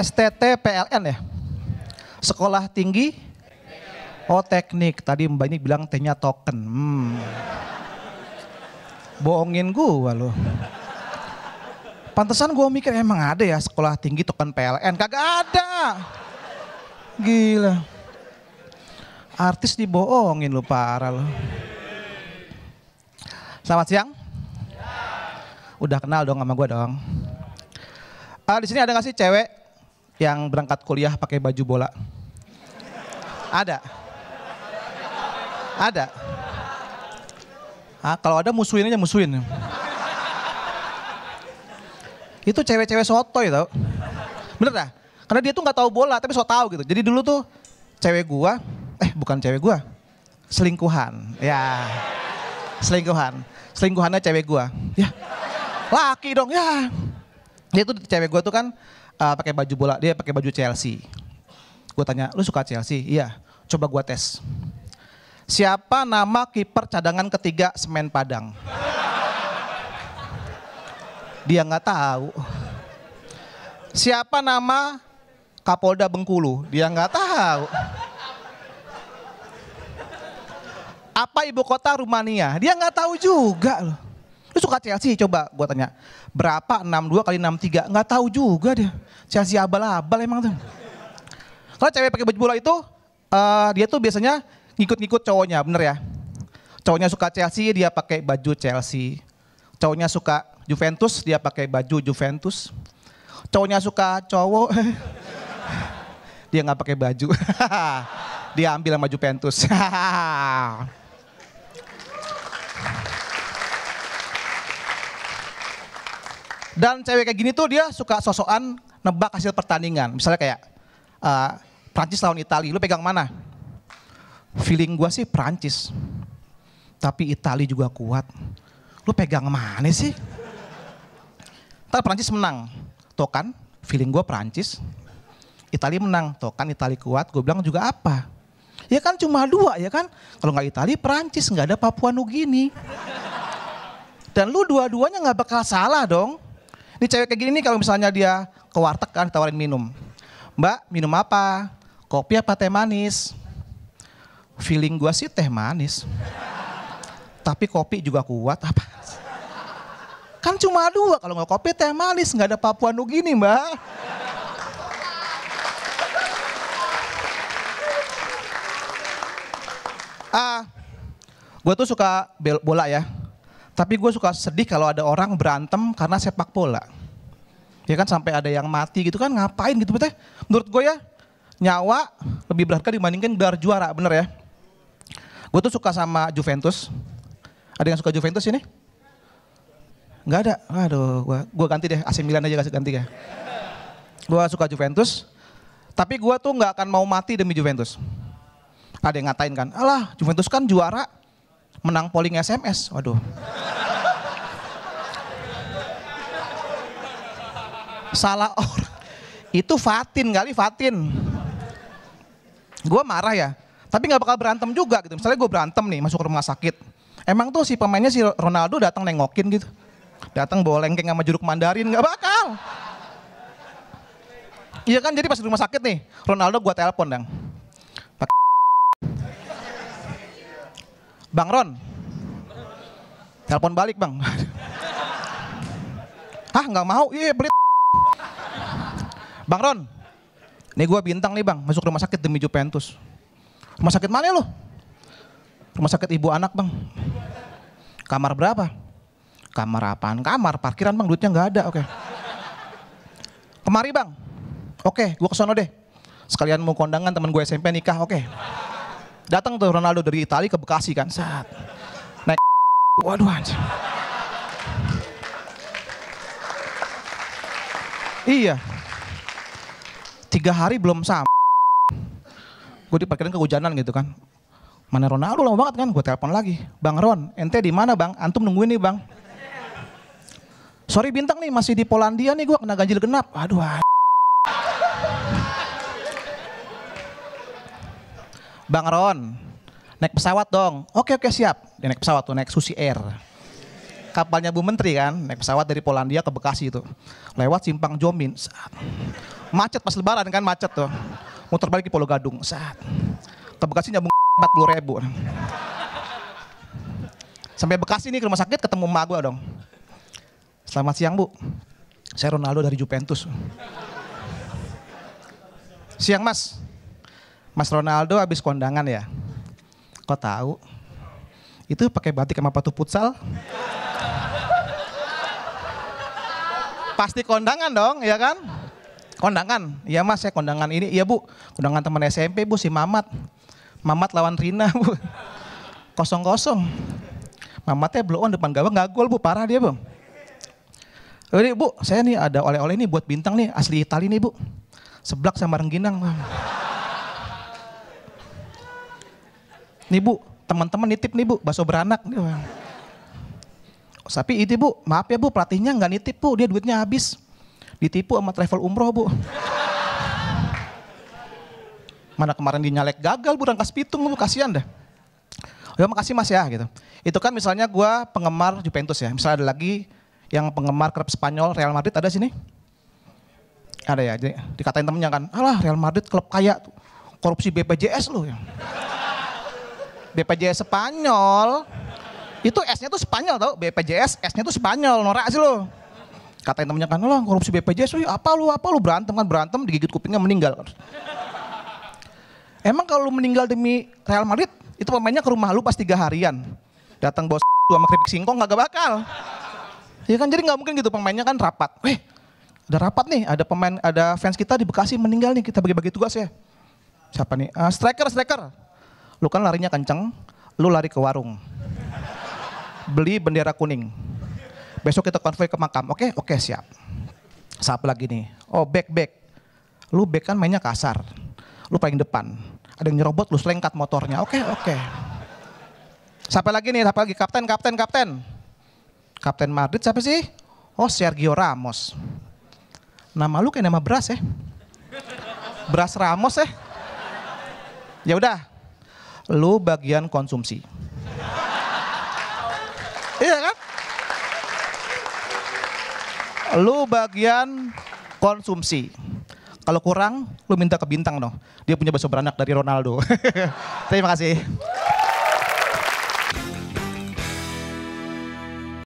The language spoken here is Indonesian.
STT PLN ya? Sekolah Tinggi? Oh teknik, tadi mbak ini bilang T-nya token. Hmm. Bohongin gua loh. Pantesan gua mikir emang ada ya sekolah tinggi token PLN? Kagak ada. Gila. Artis dibohongin lu parah lo. Selamat siang. Udah kenal dong sama gua dong. Ah, di sini ada gak sih cewek yang berangkat kuliah pakai baju bola? Ada. Ada. Ah, kalau ada musuhin aja musuhin. Itu cewek-cewek sotoy tau. Bener dah. Karena dia tuh nggak tahu bola tapi so tahu gitu. Jadi dulu tuh cewek gua, eh bukan cewek gua, selingkuhan. Ya. Selingkuhan. Selingkuhannya cewek gua. Ya. Laki dong ya. Dia tuh cewek gua tuh kan uh, pakai baju bola, dia pakai baju Chelsea. Gue tanya, lu suka Chelsea? Iya, coba gue tes. Siapa nama kiper cadangan ketiga Semen Padang? Dia nggak tahu. Siapa nama Kapolda Bengkulu? Dia nggak tahu. Apa ibu kota Rumania? Dia nggak tahu juga loh. Lu suka Chelsea coba gua tanya. Berapa 62 kali 63? Nggak tahu juga dia. Chelsea abal-abal emang tuh. Kalau cewek pakai baju bola itu, uh, dia tuh biasanya ngikut-ngikut cowoknya, bener ya. Cowoknya suka Chelsea, dia pakai baju Chelsea. Cowoknya suka Juventus, dia pakai baju Juventus. Cowoknya suka cowok, dia nggak pakai baju. dia ambil sama Juventus. Dan cewek kayak gini tuh dia suka sosokan nebak hasil pertandingan. Misalnya kayak uh, Prancis lawan Italia, lu pegang mana? Feeling gua sih Prancis. Tapi Italia juga kuat. Lu pegang mana sih? Ntar Prancis menang. Tuh kan, feeling gua Prancis. Italia menang, tuh kan Italia kuat. Gue bilang juga apa? Ya kan cuma dua ya kan. Kalau nggak Italia, Prancis nggak ada Papua Nugini. Dan lu dua-duanya nggak bakal salah dong. Ini cewek kayak gini nih kalau misalnya dia ke warteg kan tawarin minum. Mbak, minum apa? Kopi apa teh manis? Feeling gua sih teh manis. Tapi kopi juga kuat apa? Kan cuma dua, kalau nggak kopi teh manis, nggak ada Papua Nugini mbak. Ah, gue tuh suka bola ya. Tapi gue suka sedih kalau ada orang berantem karena sepak bola. Ya kan sampai ada yang mati gitu kan ngapain gitu bete? Menurut gue ya nyawa lebih berharga kan dibandingkan gelar juara bener ya. Gue tuh suka sama Juventus. Ada yang suka Juventus ini? Gak ada. Aduh, gue ganti deh AC Milan aja kasih ganti ya. Gue suka Juventus. Tapi gue tuh gak akan mau mati demi Juventus. Ada yang ngatain kan, "Alah, Juventus kan juara menang polling SMS." Waduh. salah orang. Itu Fatin kali Fatin. Gue marah ya, tapi nggak bakal berantem juga gitu. Misalnya gue berantem nih masuk rumah sakit. Emang tuh si pemainnya si Ronaldo datang nengokin gitu. Datang bawa lengkeng sama jeruk mandarin nggak bakal. Iya kan jadi pas di rumah sakit nih, Ronaldo gue telepon dong. Bang Ron, telepon balik bang. ah nggak mau? Iya pelit. Bang Ron, ini gue bintang nih bang, masuk rumah sakit demi Juventus. Rumah sakit mana lo? Rumah sakit ibu anak bang. Kamar berapa? Kamar apaan? Kamar parkiran bang, duitnya nggak ada. Oke. Okay. Kemari bang. Oke, okay, gue kesana deh. Sekalian mau kondangan teman gue SMP nikah. Oke. Okay. Datang tuh Ronaldo dari Italia ke Bekasi kan. Saat. Naik. Waduh anjir. Iya tiga hari belum sampai. Gue diperkirain kehujanan gitu kan. Mana Ronaldo lama banget kan, gue telepon lagi. Bang Ron, ente di mana bang? Antum nungguin nih bang. Sorry bintang nih, masih di Polandia nih gue kena ganjil genap. Aduh, Bang Ron, naik pesawat dong. Oke oke siap. Dia naik pesawat tuh, naik Susi Air. Kapalnya Bu Menteri kan, naik pesawat dari Polandia ke Bekasi itu. Lewat simpang Jomin. Macet pas lebaran kan macet tuh. Muter balik di Pulau Gadung. Saat. Ke Bekasi nyambung 40 ribu. Sampai Bekasi nih ke rumah sakit ketemu emak gue dong. Selamat siang bu. Saya Ronaldo dari Juventus. Siang mas. Mas Ronaldo habis kondangan ya. Kok tahu? Itu pakai batik sama sepatu futsal. Pasti kondangan dong, ya kan? kondangan. Iya mas, saya kondangan ini. Iya bu, kondangan teman SMP bu, si Mamat. Mamat lawan Rina bu. Kosong-kosong. Mamatnya belum on depan gawang nggak gol bu, parah dia bu. Jadi bu, saya nih ada oleh-oleh nih buat bintang nih, asli Itali nih bu. Seblak sama rengginang. Nih bu, teman-teman nitip nih bu, baso beranak. Nih, bu. Tapi itu bu, maaf ya bu, pelatihnya nggak nitip bu, dia duitnya habis. Ditipu sama travel umroh, Bu. Mana kemarin dinyalek gagal, Bu, rangkas pitung, Bu, kasihan deh. Ya makasih mas ya gitu. Itu kan misalnya gue penggemar Juventus ya. Misalnya ada lagi yang penggemar klub Spanyol Real Madrid ada sini? Ada ya. Jadi dikatain temennya kan, alah Real Madrid klub kaya tuh. Korupsi BPJS loh ya. BPJS Spanyol. Itu S-nya tuh Spanyol tau, BPJS S-nya tuh Spanyol, norak sih loh. Kata temennya kan, lo korupsi BPJS, wih, apa lu, apa lu berantem kan, berantem digigit kupingnya meninggal. Emang kalau lu meninggal demi Real Madrid, itu pemainnya ke rumah lu pas tiga harian. Datang bos sama keripik singkong gak bakal. Ya kan jadi nggak mungkin gitu pemainnya kan rapat. wih ada rapat nih, ada pemain, ada fans kita di Bekasi meninggal nih, kita bagi-bagi tugas ya. Siapa nih? Uh, striker, striker. Lu kan larinya kenceng, lu lari ke warung. Beli bendera kuning Besok kita konvoy ke makam. Oke, okay? oke okay, siap. Siapa lagi nih? Oh, back back. Lu back kan mainnya kasar. Lu paling depan. Ada yang nyerobot, lu selengkat motornya. Oke, okay, oke. Okay. Siapa lagi nih? Siapa lagi? Kapten, kapten, kapten. Kapten Madrid siapa sih? Oh, Sergio Ramos. Nama lu kayak nama beras ya. Beras Ramos ya. Ya udah, lu bagian konsumsi. lu bagian konsumsi. Kalau kurang, lu minta ke bintang dong. Dia punya bakso beranak dari Ronaldo. Terima kasih.